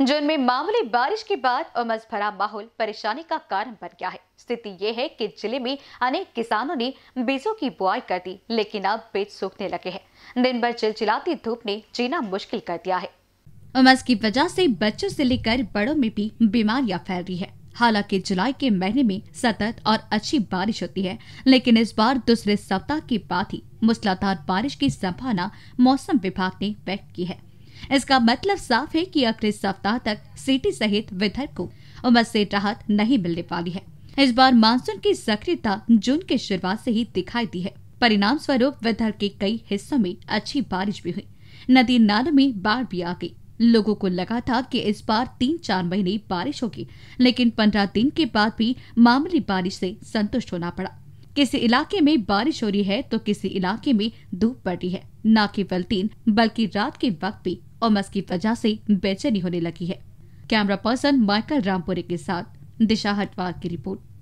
में मामूली बारिश के बाद उमस भरा माहौल परेशानी का कारण बन गया है स्थिति ये है कि जिले में अनेक किसानों ने बीजों की बुआई कर दी लेकिन अब बीज सूखने लगे हैं दिन भर चिलचिलाती धूप ने जीना मुश्किल कर दिया है उमस की वजह से बच्चों से लेकर बड़ों में भी बीमारियां फैल रही है हालांकि जुलाई के महीने में सतत और अच्छी बारिश होती है लेकिन इस बार दूसरे सप्ताह के बाद ही मूसलाधार बारिश की संभावना मौसम विभाग ने व्यक्त की है इसका मतलब साफ है कि अगले सप्ताह तक सिटी सहित विदर्भ को उमस से राहत नहीं मिलने वाली है इस बार मानसून की सक्रियता जून के शुरुआत से ही दिखाई दी है परिणाम स्वरूप विदर्भ के कई हिस्सों में अच्छी बारिश भी हुई नदी नालों में बाढ़ भी आ गई लोगों को लगा था कि इस बार तीन चार महीने बारिश होगी लेकिन पंद्रह दिन के बाद भी मामूली बारिश से संतुष्ट होना पड़ा किसी इलाके में बारिश हो रही है तो किसी इलाके में धूप पड़ रही है न केवल दिन बल्कि रात के वक्त भी उमस की वजह से बेचैनी होने लगी है कैमरा पर्सन माइकल रामपुरे के साथ दिशा हटवार की रिपोर्ट